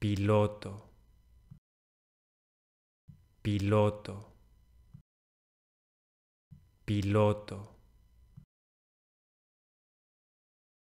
piloto, piloto, piloto.